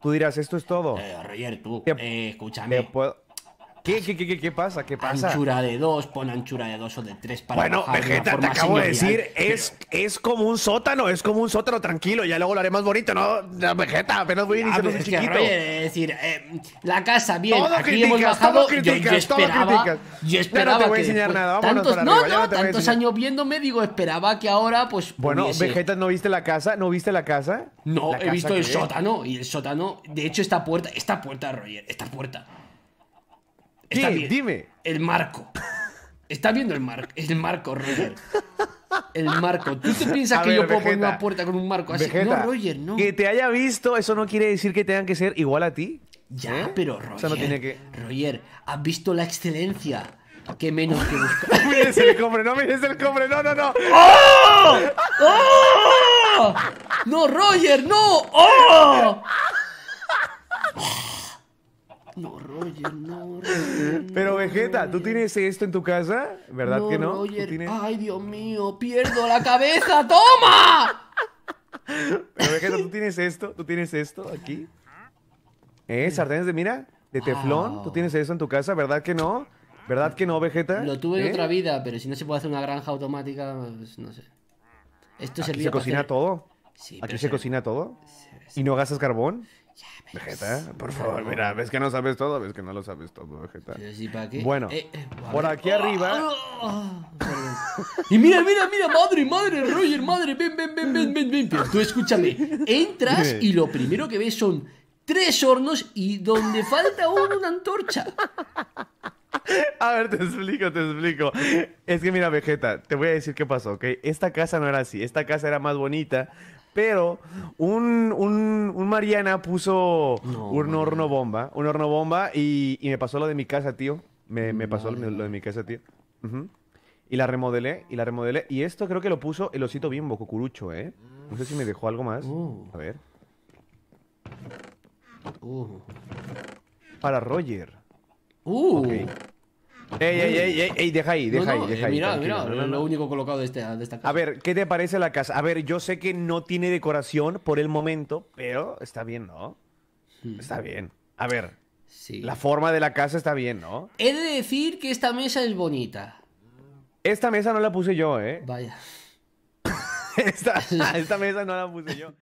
Tú dirás, esto es todo. Eh, Roger, tú, eh, escúchame. ¿Qué, qué, qué, qué pasa? ¿Qué pasa? Anchura de dos, pon anchura de dos o de tres para Bueno, Vegeta, te acabo de decir, es, es como un sótano, es como un sótano, tranquilo, ya luego lo haré más bonito, ¿no? Vegeta, apenas voy iniciar un chiquito. es decir, eh, la casa, bien, todo aquí criticas, hemos bajado, criticas, yo, esperaba, yo esperaba que. no te voy a enseñar nada, vámonos tantos, no, no, tantos años viéndome, digo, esperaba que ahora, pues... Bueno, Vegeta, ¿no viste la casa? ¿No viste la casa? No, la he casa visto el sótano, y el sótano, de hecho, esta puerta, esta puerta, Roger, esta puerta Está dime. El marco. Está viendo el marco. El marco, Roger. El marco. ¿Tú te piensas que yo puedo poner una puerta con un marco así? no, Roger, no. Que te haya visto, eso no quiere decir que tengan que ser igual a ti. Ya, ¿eh? pero Roger. O sea, no tiene que... Roger, has visto la excelencia. Qué menos que buscar. no mires el cofre, no mires el cofre, no, no, no. ¡Oh! ¡Oh! ¡No, Roger, no! ¡Oh! No, Roger, no, Roger. Pero Vegeta, ¿tú tienes esto en tu casa? ¿Verdad que no? Ay, Dios mío, pierdo la cabeza, toma. Pero Vegeta, ¿tú tienes esto? ¿Tú tienes esto aquí? ¿Eh? ¿Sartenes de mira? ¿De teflón? ¿Tú tienes eso en tu casa? ¿Verdad que no? ¿Verdad que no, Vegeta? Lo tuve en ¿Eh? otra vida, pero si no se puede hacer una granja automática, pues no sé. Esto ¿Aquí se cocina todo? ¿Aquí se, cocina todo? ¿Y no gastas carbón? Vegeta, por favor, mira, ves que no sabes todo, ves que no lo sabes todo, Vegeta. Sí, ¿para qué? Bueno, eh, eh, por aquí arriba. Ah, ah, ah, y mira, mira, mira, madre, madre, Roger, madre, ven, ven, ven, ven, ven, ven. tú escúchame, entras y lo primero que ves son tres hornos y donde falta uno, una antorcha. A ver, te explico, te explico. Es que mira, Vegeta, te voy a decir qué pasó, ¿ok? Esta casa no era así, esta casa era más bonita, pero un, Mariana puso un horno bomba, un horno bomba y, me pasó lo de mi casa, tío. Me, pasó lo, de mi casa, tío. Y la remodelé, y la remodelé. Y esto creo que lo puso el osito bimbo, cucurucho, ¿eh? No sé si me dejó algo más. Uh. A ver. Uh. Para Roger. Uh. Ey, ey, ey, ey, deja ahí, deja lo único colocado de, este, esta casa. A ver, ¿qué te parece la casa? A ver, yo sé que no tiene decoración por el momento, pero está bien, ¿no? Hmm. Está bien. A ver, la forma de la casa está bien, ¿no? He de decir que esta mesa es bonita. Esta mesa no la puse yo, ¿eh? Vaya. esta mesa no la puse yo.